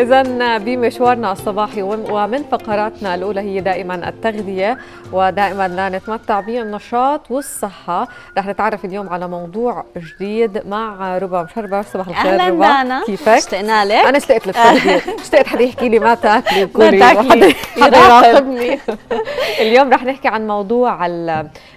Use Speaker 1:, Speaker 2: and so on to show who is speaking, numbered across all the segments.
Speaker 1: إذا بمشوارنا الصباحي ومن فقراتنا الأولى هي دائما التغذية ودائما لا نتمتع بالنشاط والصحة رح نتعرف اليوم على موضوع جديد مع ربا مشربة صباح الخير أهلا ربا دانا. كيفك؟ اشتقنا لك أنا اشتقت لك اشتقت حدا يحكي لي ما تاكلي وكلي حدا يراقبني اليوم رح نحكي عن موضوع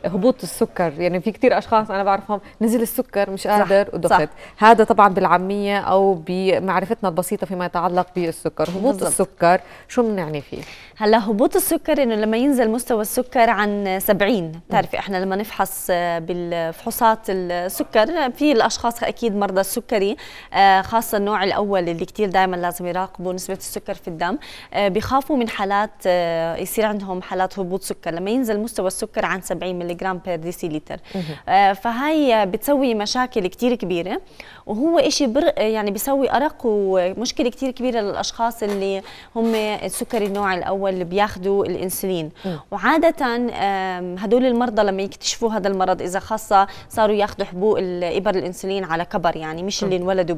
Speaker 1: هبوط السكر يعني في كثير أشخاص أنا بعرفهم نزل السكر مش قادر ودخت هذا طبعا بالعامية أو بمعرفتنا البسيطة فيما يتعلق بالسكر هبوط السكر شو بنعني فيه هلا هبوط
Speaker 2: السكر انه لما ينزل مستوى السكر عن 70 بتعرفي احنا لما نفحص آه، بالفحوصات السكر في الاشخاص اكيد مرضى السكري آه، خاصه النوع الاول اللي كثير دائما لازم يراقبوا نسبه السكر في الدم آه، بخافوا من حالات يصير عندهم حالات هبوط سكر لما ينزل مستوى السكر عن 70 ملغ بير ديسيلتر فهي بتسوي مشاكل كثير كبيره وهو شيء يعني بيسوي ارق ومشكله كثير كبيره للاشخاص اللي هم السكري النوع الاول اللي بياخذوا الانسولين وعاده هدول المرضى لما يكتشفوا هذا المرض اذا خاصه صاروا ياخذوا حبوب الابر الانسولين على كبر يعني مش اللي انولدوا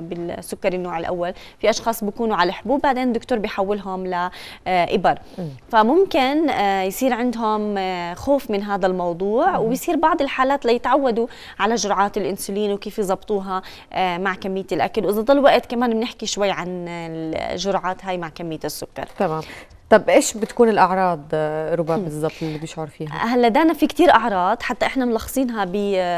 Speaker 2: بالسكري النوع الاول في اشخاص بكونوا على حبوب بعدين الدكتور بيحولهم لابر آه، فممكن آه، يصير عندهم آه، خوف من هذا الموضوع وبيصير بعض الحالات ليتعودوا على جرعات الانسولين وكيف يضبطوها مع كميه الاكل واذا ضل وقت كمان بنحكي شوي عن الجرعات هاي مع كميه السكر تمام
Speaker 1: طب ايش بتكون الاعراض آه، ربا بالضبط اللي بيشعر فيها هلا
Speaker 2: دانا في كثير اعراض حتى احنا ملخصينها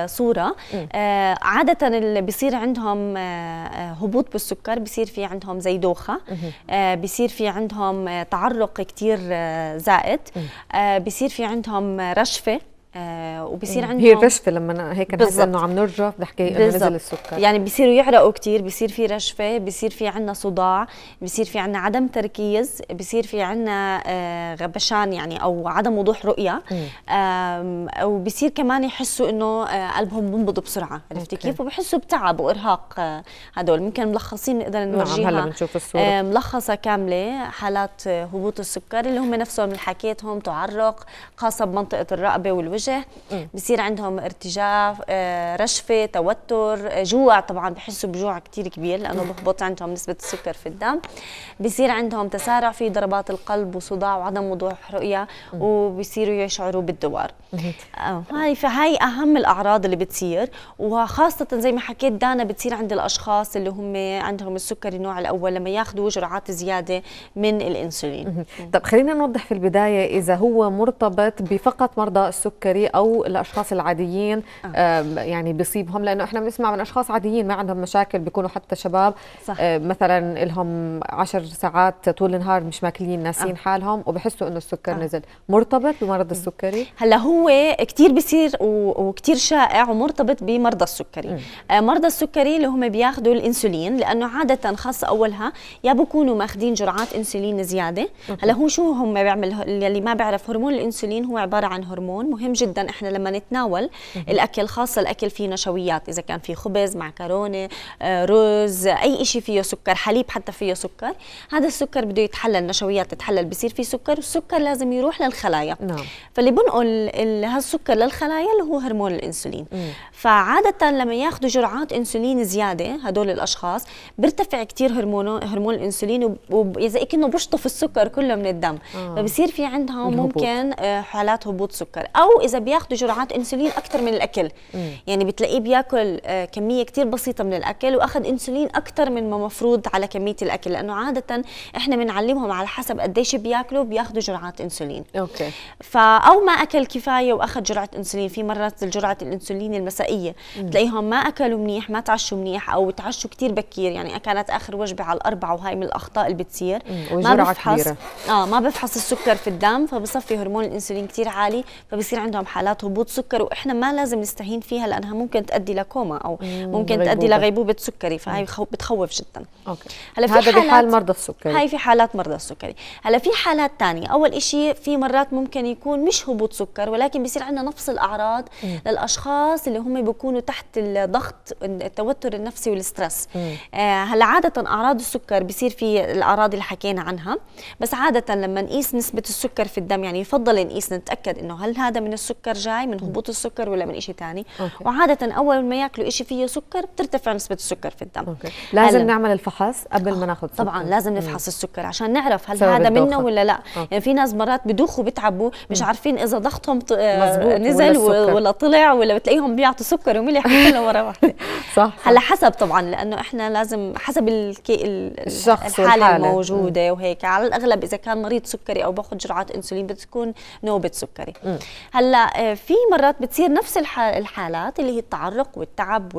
Speaker 2: بصوره آه عاده اللي بيصير عندهم آه،, آه هبوط بالسكر بيصير في عندهم زي دوخه آه بيصير في عندهم آه، تعرق كثير زائد آه بيصير في عندهم رشفه آه وبصير إيه. عندهم هي رشفه لما أنا هيك نحس انه
Speaker 1: عم نرجف بحكي انه نزل السكر يعني
Speaker 2: بصيروا يحرقوا كثير بصير في رشفه بصير في عندنا صداع بصير في عندنا عدم تركيز بصير في عندنا آه غبشان يعني او عدم وضوح رؤيه إيه. وبصير كمان يحسوا انه آه قلبهم بنبض بسرعه عرفتي كيف وبحسوا بتعب وارهاق آه، هدول ممكن ملخصين نقدر نورجيها نعم هلا بنشوف الصوره آه، ملخصه كامله حالات هبوط السكر اللي هم نفسهم اللي حكيتهم تعرق خاصه بمنطقه الرقبه والوجه الشح بصير عندهم ارتجاف آه، رشفه توتر آه، جوع طبعا بحسوا بجوع كثير كبير لانه بهبط عندهم نسبه السكر في الدم بصير عندهم تسارع في ضربات القلب وصداع وعدم وضوح رؤيه وبصيروا يشعروا بالدوار آه، هاي فهي اهم الاعراض اللي بتصير وخاصه زي ما حكيت دانا بتصير عند الاشخاص اللي هم عندهم السكري النوع الاول لما ياخذوا جرعات زياده من الانسولين
Speaker 1: طب خلينا نوضح في البدايه اذا هو مرتبط بفقط مرضى السكر العسكري او الاشخاص العاديين آه. يعني بيصيبهم لانه احنا بنسمع من اشخاص عاديين ما عندهم مشاكل بيكونوا حتى شباب صح. مثلا لهم عشر ساعات طول النهار مش ماكلين ناسين آه. حالهم وبحسوا انه السكر آه. نزل مرتبط بمرض السكري هلا هو كثير بصير وكثير
Speaker 2: شائع ومرتبط بمرضى السكري آه مرضى السكري اللي هم بياخذوا الانسولين لانه عاده خاصه اولها يا بكونوا ماخذين جرعات انسولين زياده هلا هو شو هم بيعمل اللي ما بيعرف هرمون الانسولين هو عباره عن هرمون مهم جدا احنا لما نتناول الاكل خاصه الاكل فيه نشويات اذا كان في خبز معكرونه آه، رز اي شيء فيه سكر حليب حتى فيه سكر هذا السكر بده يتحلل النشويات تتحلل بصير في سكر والسكر لازم يروح للخلايا نعم. فاللي بنقل هالسكر للخلايا اللي هو هرمون الانسولين مم. فعاده لما ياخذوا جرعات انسولين زياده هدول الاشخاص بيرتفع كثير هرمون هرمون الانسولين وزي كانه بشطف السكر كله من الدم آه. فبصير في عندهم ممكن آه، حالات هبوط سكر او اذا بياخذوا جرعات انسولين اكثر من الاكل مم. يعني بتلاقيه بياكل آه، كميه كثير بسيطه من الاكل واخذ انسولين اكثر من ما مفروض على كميه الاكل لانه عاده احنا بنعلمهم على حسب قديش بياكلوا بياخذوا جرعات انسولين اوكي او ما اكل كفايه واخذ جرعه انسولين في مرات جرعه الانسولين المسائيه مم. ما اكلوا منيح ما تعشوا منيح او تعشوا كثير بكير يعني كانت اخر وجبه على الاربعه وهي من الاخطاء اللي بتصير ما بفحص كبيرة. اه ما بفحص السكر في الدم فبصفي هرمون الانسولين كثير عالي فبصير عندهم عندهم حالات هبوط سكر واحنا ما لازم نستهين فيها لانها ممكن تؤدي لكوما او ممكن تؤدي لغيبوبه سكري فهي بتخوف جدا اوكي هلا في هذا بحال مرضى السكري هي في حالات مرضى السكري هلا في حالات ثانيه اول شيء في مرات ممكن يكون مش هبوط سكر ولكن بيصير عندنا نفس الاعراض مم. للاشخاص اللي هم بيكونوا تحت الضغط التوتر النفسي والستريس آه هلا عاده اعراض السكر بيصير في الاعراض اللي حكينا عنها بس عاده لما نقيس نسبه السكر في الدم يعني يفضل نقيس نتاكد انه هل هذا من السكر السكر جاي من هبوط السكر ولا من شيء ثاني وعاده اول ما ياكلوا شيء فيه سكر بترتفع نسبه السكر في الدم أوكي. لازم هل... نعمل الفحص قبل ما آه، ناخذ طبعا لازم نفحص مم. السكر عشان نعرف هل هذا منه ولا لا أوكي. يعني في ناس مرات بدوخوا بتعبوا مش عارفين اذا ضغطهم ط... آه، نزل ولا, ولا طلع ولا بتلاقيهم بيعطوا سكر وملح كله مره واحده صح على حسب طبعا لانه احنا لازم حسب الكي... الشخص الحاله والحالة. الموجوده وهيك على الاغلب اذا كان مريض سكري او باخذ جرعات انسولين بتكون نوبه سكري هلا هلا آه، في مرات بتصير نفس الحالات اللي هي التعرق والتعب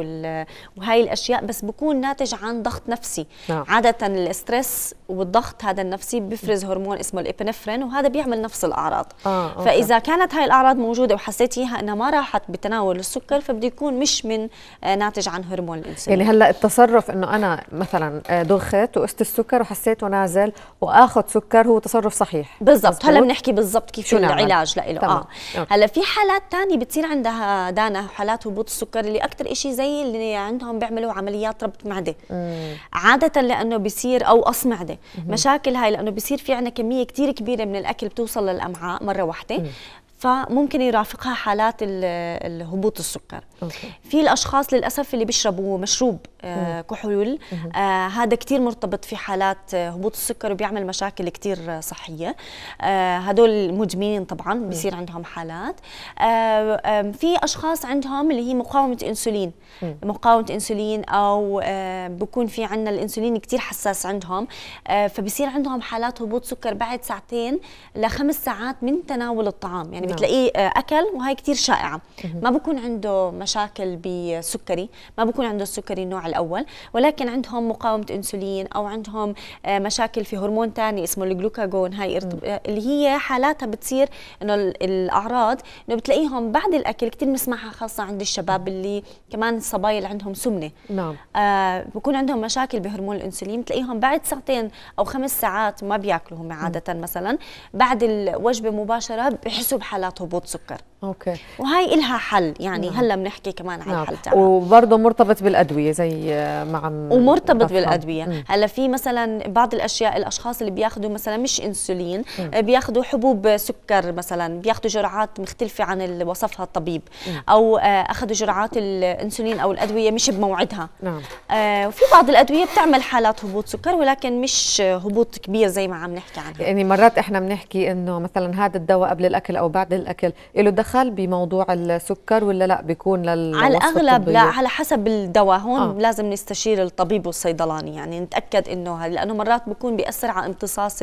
Speaker 2: وهي الاشياء بس بكون ناتج عن ضغط نفسي نعم. عاده الستريس والضغط هذا النفسي بيفرز هرمون اسمه الابنفرين وهذا بيعمل نفس الاعراض
Speaker 1: آه،, آه، فاذا
Speaker 2: كانت هاي الاعراض موجوده وحسيتيها انها ما راحت بتناول السكر فبده يكون مش من آه، ناتج عن هرمون الانسولين يعني هلا
Speaker 1: التصرف انه انا مثلا دخت وقست السكر وحسيته نازل واخذ سكر هو تصرف صحيح بالضبط هلا بنحكي
Speaker 2: بالضبط كيف شو العلاج له اه هلا في حالات تانية بتصير عندها دانا حالات هبوط السكر اللي اكثر شيء زي اللي عندهم بيعملوا عمليات ربط معده مم. عاده لانه بيصير او قص معده مم. مشاكل هاي لانه بيصير في عندنا كميه كثير كبيره من الاكل بتوصل للامعاء مره واحده مم. فممكن يرافقها حالات الهبوط السكر أوكي. في الاشخاص للاسف اللي بيشربوا مشروب آه، كحول آه، هذا كثير مرتبط في حالات آه، هبوط السكر وبيعمل مشاكل كثير صحيه هدول مدمنين طبعا بصير عندهم حالات في اشخاص عندهم اللي هي مقاومه انسولين مقاومه انسولين او بكون في عندنا الانسولين كثير حساس عندهم فبصير عندهم حالات هبوط سكر بعد ساعتين لخمس ساعات من تناول الطعام يعني نعم. بتلاقيه آه، اكل وهي كثير شائعه ما بكون عنده مشاكل بسكري ما بكون عنده السكري النوع الاول ولكن عندهم مقاومه انسولين او عندهم آه، مشاكل في هرمون ثاني اسمه الجلوكاجون هاي آه، اللي هي حالاتها بتصير انه الاعراض انه بتلاقيهم بعد الاكل كثير بنسمعها خاصه عند الشباب اللي كمان الصبايا اللي عندهم سمنه نعم آه بكون عندهم مشاكل بهرمون الانسولين بتلاقيهم بعد ساعتين او خمس ساعات ما بياكلوا هم عاده مثلا بعد الوجبه مباشره بحسوا بحال حالات هبوط سكر اوكي وهي إلها حل يعني نعم. هلا بنحكي كمان عن نعم. حل
Speaker 1: تاعها وبرضه مرتبط بالادويه زي ما عم ومرتبط رفهم. بالادويه مم.
Speaker 2: هلا في مثلا بعض الاشياء الاشخاص اللي بياخذوا مثلا مش انسولين آه، بياخذوا حبوب سكر مثلا بياخذوا جرعات مختلفه عن اللي وصفها الطبيب مم. او آه، اخذوا جرعات الانسولين او الادويه مش بموعدها نعم آه وفي بعض الادويه بتعمل حالات
Speaker 1: هبوط سكر ولكن مش هبوط كبير زي ما عم نحكي عنها يعني مرات احنا بنحكي انه مثلا هذا الدواء قبل الاكل او بعد للاكل له دخل بموضوع السكر ولا لا بيكون لل على الاغلب لا على
Speaker 2: حسب الدواء هون آه. لازم نستشير الطبيب والصيدلاني يعني نتاكد انه لانه مرات بيكون بياثر على امتصاص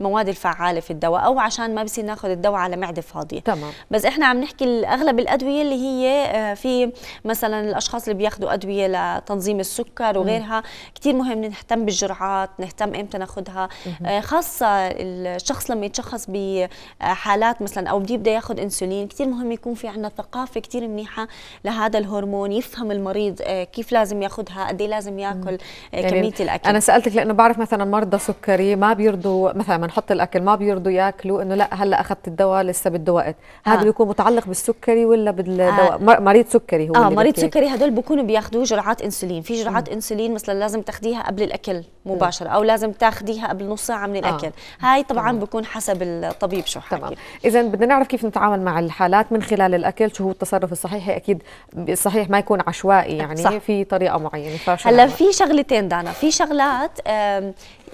Speaker 2: المواد الفعاله في الدواء او عشان ما بصير ناخذ الدواء على معده فاضيه تمام بس احنا عم نحكي اغلب الادويه اللي هي آه، في مثلا الاشخاص اللي بياخذوا ادويه لتنظيم السكر وغيرها كثير مهم نهتم بالجرعات نهتم امتى ناخذها آه، خاصه الشخص لما يتشخص بحالات مثلا او بدي بده ياخذ انسولين كثير مهم يكون في عندنا ثقافه كثير منيحه لهذا الهرمون يفهم المريض آه، كيف لازم ياخذها قد إيه لازم ياكل يعني كميه الاكل انا
Speaker 1: سالتك لانه بعرف مثلا مرضى سكري ما بيرضوا مثلا بنحط الاكل ما بيرضوا ياكلوا انه لا هلا اخذت الدواء لسه بده وقت هذا آه. بيكون متعلق بالسكري ولا بالدواء آه. مريض سكري هو اه مريض سكري
Speaker 2: هدول بيكونوا بياخذوا جرعات انسولين في جرعات مم. انسولين مثلا لازم تاخذيها قبل الاكل
Speaker 1: مباشره او لازم تاخذيها قبل نص ساعه من الاكل آه. هاي طبعا بكون حسب الطبيب شو حكي اذا بدنا نعرف كيف نتعامل مع الحالات من خلال الاكل شو هو التصرف الصحيح اكيد الصحيح ما يكون عشوائي يعني صح. في طريقه معينه هلا في شغلتين دانا في شغلات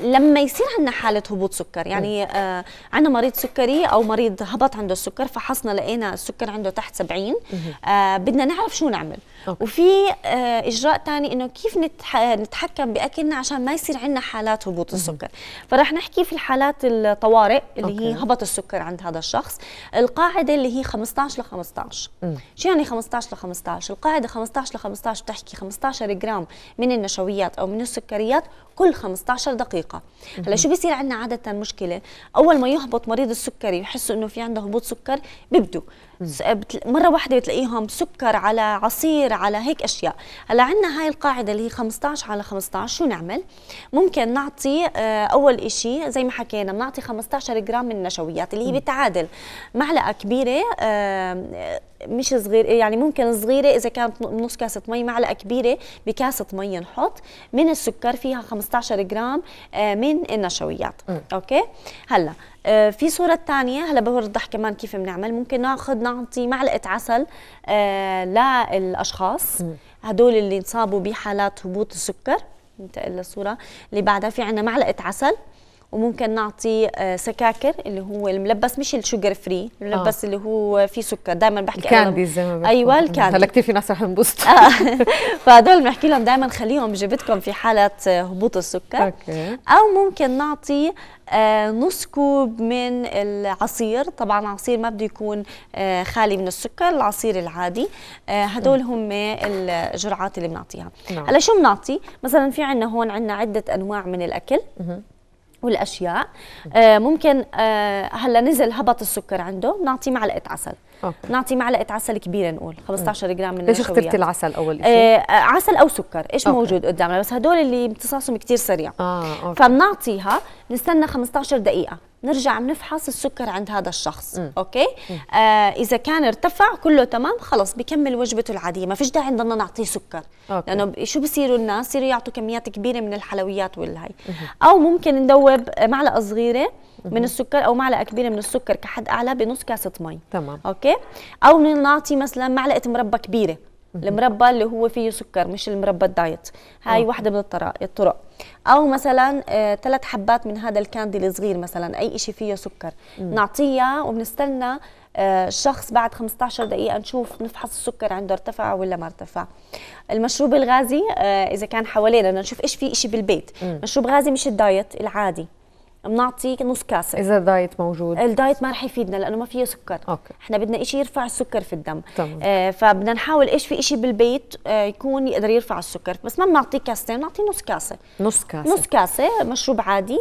Speaker 2: لما يصير عندنا حاله هبوط سكر يعني آه عندنا مريض سكري او مريض هبط عنده السكر فحصنا لقينا السكر عنده تحت 70 آه بدنا نعرف شو نعمل أوكي. وفي آه اجراء ثاني انه كيف نتح... نتحكم باكلنا عشان ما يصير عندنا حالات هبوط السكر فرح نحكي في الحالات الطوارئ اللي أوكي. هي هبط السكر عند هذا الشخص القاعده اللي هي 15 ل 15 شو يعني 15 ل 15 القاعده 15 ل 15 بتحكي 15 جرام من النشويات او من السكريات كل 15 دقيقه الحقيقه هلا شو بيصير عندنا عاده مشكله اول ما يهبط مريض السكري يحسوا انه في عنده هبوط سكر ببدوا مره واحده بتلاقيهم سكر على عصير على هيك اشياء هلا عندنا هاي القاعده اللي هي 15 على 15 شو نعمل ممكن نعطي آه، اول شيء زي ما حكينا بنعطي 15 جرام من النشويات اللي هي بتعادل معلقه كبيره آه، مش صغير يعني ممكن صغيره اذا كانت نص كاسه مي معلقه كبيره بكاسه مي نحط من السكر فيها 15 جرام آه، آه، من النشويات اوكي هلا آه، في صورة تانية هلا بوضح كمان كيف بنعمل ممكن ناخذ نعطي معلقة عسل آه، للأشخاص هدول اللي انصابوا بحالات هبوط السكر ننتقل للصورة اللي بعدها في عنا معلقة عسل وممكن نعطي آه، سكاكر اللي هو الملبس مش الشوجر فري الملبس آه. اللي هو فيه سكر دائما بحكي الكاندي زي ما بحكي. ايوه الكاندي هلا كثير
Speaker 1: في ناس رح ينبسطوا آه.
Speaker 2: فهدول بنحكي لهم دائما خليهم بجيبتكم في حاله آه، هبوط السكر أوكي. او ممكن نعطي نص كوب من العصير طبعا عصير ما بده يكون خالي من السكر العصير العادي هدول هم الجرعات اللي بنعطيها نعم. هلا شو بنعطي مثلا في عندنا هون عندنا عده انواع من الاكل والاشياء آه، ممكن آه، هلا نزل هبط السكر عنده بنعطيه معلقه عسل أوكي. نعطي معلقه عسل كبيره نقول 15 جرام من ليش اخترت العسل اول شيء آه،, آه عسل او سكر ايش أوكي. موجود قدامنا بس هدول اللي امتصاصهم كثير سريع آه، أوكي. فبنعطيها نستنى 15 دقيقه نرجع بنفحص السكر عند هذا الشخص م. اوكي آه اذا كان ارتفع كله تمام خلص بكمل وجبته العاديه ما فيش داعي نضلنا نعطيه سكر أوكي. لانه شو بصيروا الناس يصيروا يعطوا كميات كبيره من الحلويات والهي او ممكن ندوب معلقه صغيره من السكر او معلقه كبيره من السكر كحد اعلى بنص كاسه مي تمام اوكي اوكي او نعطي مثلا معلقه مربى كبيره المربى اللي هو فيه سكر مش المربى الدايت هاي أوه. واحده من الطرق او مثلا آه، ثلاث آه، حبات من هذا الكاندي الصغير مثلا اي شيء فيه سكر نعطيه وبنستنى آه، الشخص بعد 15 دقيقه نشوف نفحص السكر عنده ارتفع ولا ما ارتفع المشروب الغازي آه، اذا كان حوالينا نشوف ايش في شيء بالبيت مم. مشروب غازي مش الدايت العادي بنعطي نص كاسه اذا
Speaker 1: الدايت موجود
Speaker 2: الدايت ما رح يفيدنا لانه ما فيه سكر أوكي. احنا بدنا شيء يرفع السكر في الدم آه فبدنا نحاول ايش في شيء بالبيت آه يكون يقدر يرفع السكر بس ما بنعطيه كاستين بنعطيه نص كاسه
Speaker 1: نص كاسه نص
Speaker 2: كاسه مشروب عادي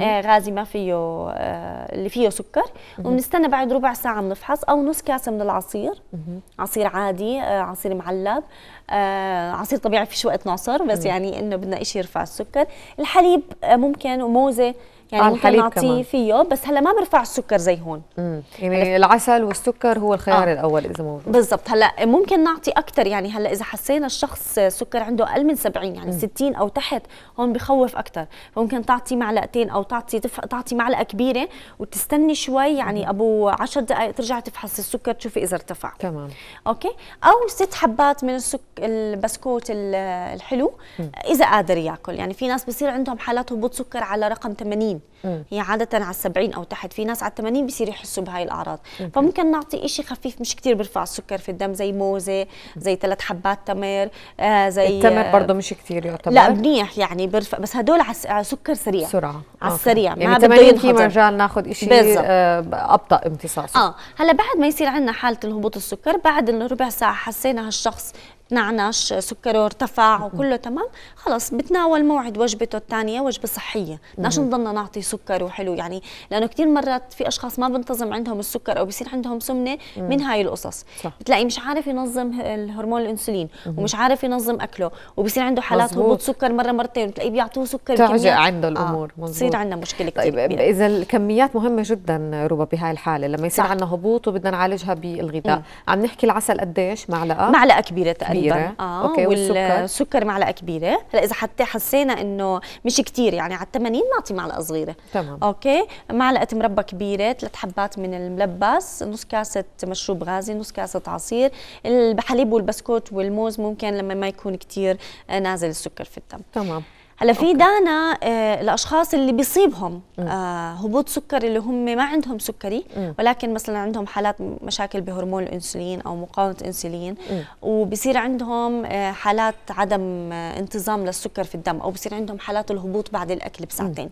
Speaker 2: آه غازي ما فيه آه اللي فيه سكر وبنستنى بعد ربع ساعه بنفحص او نص كاسه من العصير مم. عصير عادي آه عصير معلب آه عصير طبيعي فيش وقت نعصر بس مم. يعني انه بدنا شيء يرفع السكر الحليب آه ممكن وموزه يعني آه ممكن نعطيه فيه بس هلا ما برفع السكر زي هون
Speaker 1: مم. يعني العسل والسكر هو الخيار آه. الاول اذا موجود
Speaker 2: بالضبط هلا ممكن نعطي اكثر يعني هلا اذا حسينا الشخص سكر عنده اقل من 70 يعني مم. 60 او تحت هون بخوف اكثر فممكن تعطي معلقتين او تعطي تف... تعطي معلقه كبيره وتستني شوي يعني مم. ابو 10 دقائق ترجع تفحص السكر تشوفي اذا ارتفع تمام اوكي او ست حبات من السك... البسكوت الحلو مم. اذا قادر ياكل يعني في ناس بصير عندهم حالات هبوط سكر على رقم 80 70 هي عاده على 70 او تحت في ناس على 80 بصير يحسوا بهاي الاعراض فممكن نعطي شيء خفيف مش كثير بيرفع السكر في الدم زي موزه زي ثلاث حبات تمر آه زي التمر آه، برضه مش
Speaker 1: كثير يعتبر لا
Speaker 2: منيح يعني بيرفع بس هدول على سكر سريع سرعه على السريع يعني ما 80 في مجال ناخذ شيء
Speaker 1: آه ابطا امتصاصه اه
Speaker 2: هلا بعد ما يصير عندنا حاله الهبوط السكر بعد ربع ساعه حسينا هالشخص نعنش سكره ارتفع وكله تمام خلص بتناول موعد وجبته الثانيه وجبه صحيه بدناش نضلنا نعطي سكر وحلو يعني لانه كثير مرات في اشخاص ما بنتظم عندهم السكر او بصير عندهم سمنه من هاي القصص بتلاقي مش عارف ينظم الهرمون الانسولين ومش عارف ينظم اكله وبصير عنده حالات هبوط سكر مره مرتين بتلاقيه بيعطوه سكر تعجق عنده آه، الامور آه. بتصير عندنا
Speaker 1: مشكله كثير طيب اذا الكميات مهمه جدا ربا بهاي الحاله لما يصير عندنا هبوط وبدنا نعالجها بالغذاء عم نحكي العسل قديش معلقه معلقه كبيره تقريبا كبيره آه اوكي والسكر معلقه كبيره هلا اذا حتى حسينا انه مش
Speaker 2: كثير يعني على 80 نعطي معلقه صغيره تمام اوكي معلقه مربى كبيره ثلاث حبات من الملبس نص كاسه مشروب غازي نص كاسه عصير الحليب والبسكوت والموز ممكن لما ما يكون كثير آه، نازل السكر في الدم تمام هلا في دانا آه، الاشخاص اللي بيصيبهم آه، هبوط سكر اللي هم ما عندهم سكري ولكن مثلا عندهم حالات مشاكل بهرمون الانسولين او مقاومه انسولين وبصير عندهم آه، حالات عدم انتظام للسكر في الدم او بصير عندهم حالات الهبوط بعد الاكل بساعتين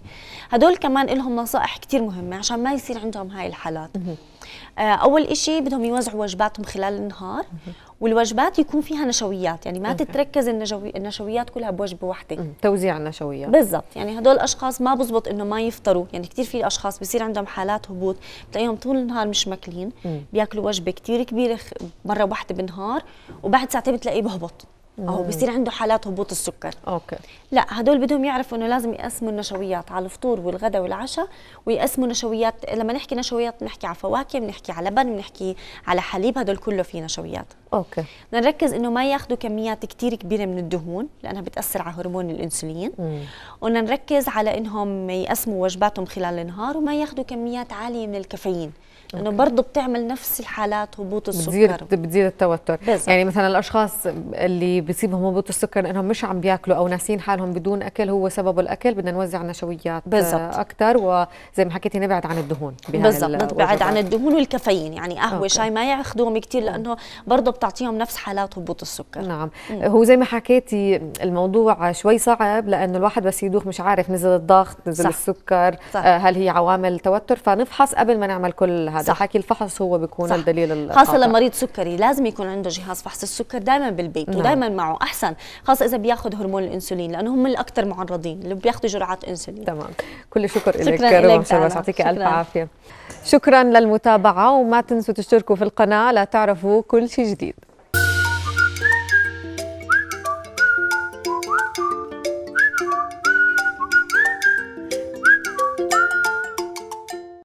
Speaker 2: هدول كمان لهم نصائح كثير مهمه عشان ما يصير عندهم هاي الحالات آه، اول إشي بدهم يوزعوا وجباتهم خلال النهار والوجبات يكون فيها نشويات يعني ما تتركز النشويات كلها بوجبه واحده
Speaker 1: توزيع النشويات
Speaker 2: بالضبط يعني هدول الاشخاص ما بزبط انه ما يفطروا يعني كثير في اشخاص بصير عندهم حالات هبوط بتلاقيهم طول النهار مش ماكلين بياكلوا وجبه كثير كبيره مره واحده بالنهار وبعد ساعتين بتلاقيه بهبط او بصير عنده حالات هبوط السكر اوكي لا هدول بدهم يعرفوا انه لازم يقسموا النشويات على الفطور والغداء والعشاء ويقسموا نشويات لما نحكي نشويات بنحكي على فواكه بنحكي على لبن بنحكي على حليب هدول كله في نشويات اوكي بدنا نركز انه ما ياخذوا كميات كثير كبيره من الدهون لانها بتاثر على هرمون الانسولين وبدنا نركز على انهم يقسموا وجباتهم خلال النهار وما ياخذوا كميات عاليه من الكافيين لانه برضه بتعمل نفس الحالات هبوط
Speaker 1: السكر بتزيد بتزيد التوتر بالزبط. يعني مثلا الاشخاص اللي بيصيبهم هبوط السكر لانهم مش عم بياكلوا او ناسين حالهم بدون اكل هو سببه الاكل بدنا نوزع النشويات اكثر وزي ما حكيتي نبعد عن الدهون بالضبط نبعد عن
Speaker 2: الدهون والكافيين يعني قهوه أوكي. شاي ما ياخذوهم كثير لانه برضه بتعطيهم نفس حالات هبوط
Speaker 1: السكر نعم م. هو زي ما حكيتي الموضوع شوي صعب لانه الواحد بس يدوخ مش عارف نزل الضغط نزل صح. السكر صح. آه، هل هي عوامل توتر فنفحص قبل ما نعمل كل هذا صح. حكي الفحص هو بيكون صح. الدليل خاصه لمريض
Speaker 2: سكري لازم يكون عنده جهاز فحص السكر دائما
Speaker 1: بالبيت نعم. ودائما
Speaker 2: معه احسن خاصه اذا بياخذ هرمون الانسولين لانه هم الاكثر معرضين اللي بياخذوا
Speaker 1: جرعات انسولين تمام كل شكر لك روما يعطيك الف عافيه شكرا للمتابعه وما تنسوا تشتركوا في القناه لتعرفوا كل شيء جديد